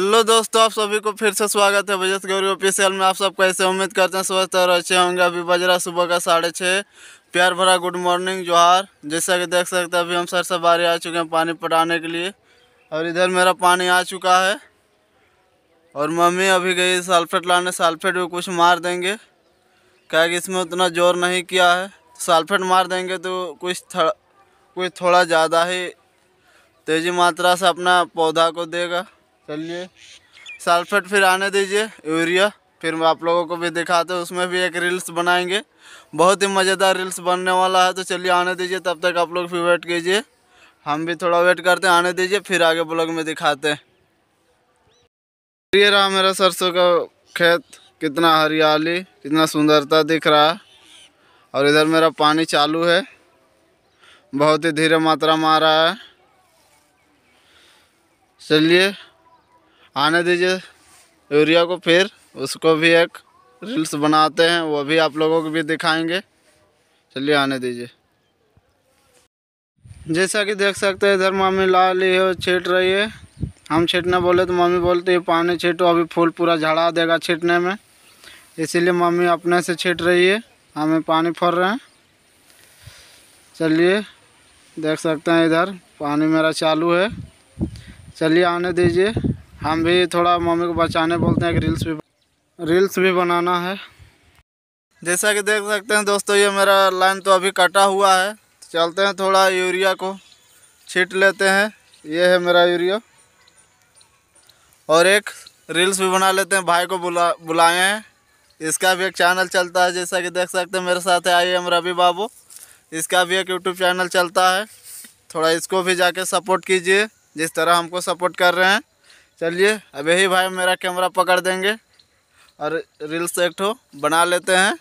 hello दोस्तों आप सभी को फिर से स्वागत है बजट गौरी ऑफिशियल में आप सब कैसे उम्मीद करते हैं स्वस्थ और अच्छे होंगे अभी बज रहा सुबह का साढ़े छः प्यार भरा गुड मॉर्निंग जोहार जैसा कि देख सकते हैं अभी हम सर से बारी आ चुके हैं पानी पटाने के लिए और इधर मेरा पानी आ चुका है और मम्मी अभी गई सल्फेट लाने सल्फेट भी कुछ मार देंगे क्या कि इसमें उतना जोर नहीं किया है सल्फेट मार देंगे तो कुछ थोड़ा कुछ थोड़ा ज़्यादा ही तेज़ी मात्रा से अपना पौधा को देगा चलिए सल्फेट फिर आने दीजिए यूरिया फिर मैं आप लोगों को भी दिखाते हैं उसमें भी एक रील्स बनाएंगे बहुत ही मज़ेदार रील्स बनने वाला है तो चलिए आने दीजिए तब तक आप लोग फिर वेट कीजिए हम भी थोड़ा वेट करते हैं आने दीजिए फिर आगे ब्लॉग में दिखाते हैं ये रहा मेरा सरसों का खेत कितना हरियाली कितना सुंदरता दिख रहा है और इधर मेरा पानी चालू है बहुत ही धीरे मात्रा में आ रहा है चलिए आने दीजिए यूरिया को फिर उसको भी एक रील्स बनाते हैं वो भी आप लोगों को भी दिखाएंगे चलिए आने दीजिए जैसा कि देख सकते हैं इधर मम्मी ला ली है छीट रही है हम छीटने बोले तो मम्मी बोलती है पानी छीटो अभी फूल पूरा झड़ा देगा छीटने में इसीलिए मम्मी अपने से छीट रही है हमें पानी फर रहे हैं चलिए देख सकते हैं इधर पानी मेरा चालू है चलिए आने दीजिए हम भी थोड़ा मम्मी को बचाने बोलते हैं कि रील्स भी रील्स भी बनाना है जैसा कि देख सकते हैं दोस्तों ये मेरा लाइन तो अभी कटा हुआ है तो चलते हैं थोड़ा यूरिया को छीट लेते हैं ये है मेरा यूरिया और एक रील्स भी बना लेते हैं भाई को बुला बुलाए हैं इसका भी एक चैनल चलता है जैसा कि देख सकते हैं मेरे साथ है आई एम रवि बाबू इसका भी एक यूट्यूब चैनल चलता है थोड़ा इसको भी जाके सपोर्ट कीजिए जिस तरह हमको सपोर्ट कर रहे हैं चलिए अब यही भाई मेरा कैमरा पकड़ देंगे और रील्स एक ठो बना लेते हैं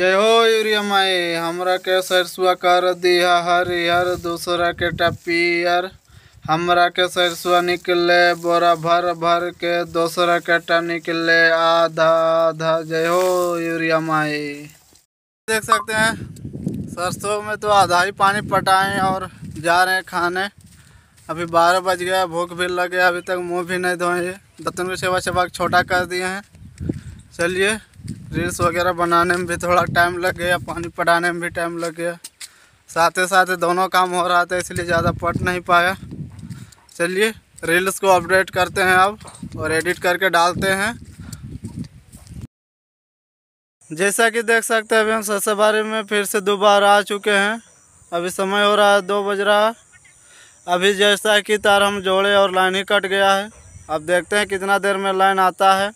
जय हो यूरिया माई हमरा के सरसुआ कर दिया हरिहर दूसरा के टपियर हमरा के सरसुआ निकले बोरा भर भर के के कट्टा निकले आधा आधा जय हो यूरिया माई देख सकते हैं सरसों में तो आधा ही पानी पटाएं और जा रहे हैं खाने अभी बारह बज गया भूख भी लग गया अभी तक मुंह भी नहीं धोए बतन दतन को सेवा सेवा छोटा कर दिए हैं चलिए रील्स वगैरह बनाने में भी थोड़ा टाइम लग गया पानी पटाने में भी टाइम लग गया साथ ही साथ दोनों काम हो रहा था इसलिए ज़्यादा पट नहीं पाया चलिए रील्स को अपडेट करते हैं अब और एडिट करके डालते हैं जैसा कि देख सकते हैं अभी हम ससबारी में फिर से दोबारा आ चुके हैं अभी समय हो रहा है दो बज रहा है अभी जैसा कि तार हम जोड़े और लाइन ही कट गया है अब देखते हैं कितना देर में लाइन आता है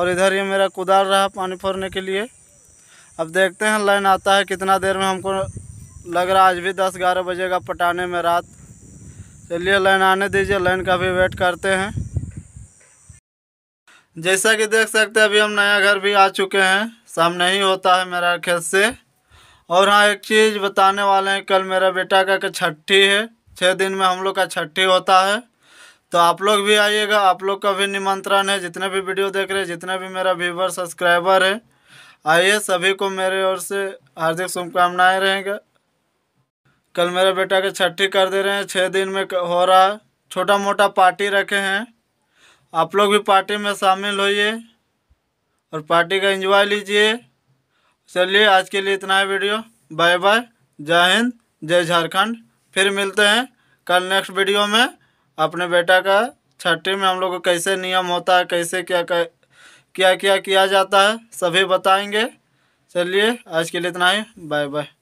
और इधर ये मेरा कुदाल रहा पानी फोड़ने के लिए अब देखते हैं लाइन आता है कितना देर में हमको लग रहा आज भी दस ग्यारह बजे का पटाने में रात चलिए लाइन आने दीजिए लाइन का भी वेट करते हैं जैसा कि देख सकते हैं अभी हम नया घर भी आ चुके हैं सामने ही होता है मेरा खेत से और हाँ एक चीज़ बताने वाले हैं कल मेरा बेटा का छठी है छः दिन में हम लोग का छठी होता है तो आप लोग भी आइएगा आप लोग का भी निमंत्रण है जितने भी वीडियो देख रहे हैं जितने भी मेरा व्यूवर सब्सक्राइबर है आइए सभी को मेरे ओर से हार्दिक शुभकामनाएँ रहेंगे कल मेरे बेटा के छठी कर दे रहे हैं छः दिन में हो रहा है छोटा मोटा पार्टी रखे हैं आप लोग भी पार्टी में शामिल होइए और पार्टी का एंजॉय लीजिए चलिए आज के लिए इतना है वीडियो बाय बाय जय हिंद जय झारखंड फिर मिलते हैं कल नेक्स्ट वीडियो में अपने बेटा का छठी में हम लोग को कैसे नियम होता है कैसे क्या क्या क्या क्या किया जाता है सभी बताएंगे चलिए आज के लिए इतना ही बाय बाय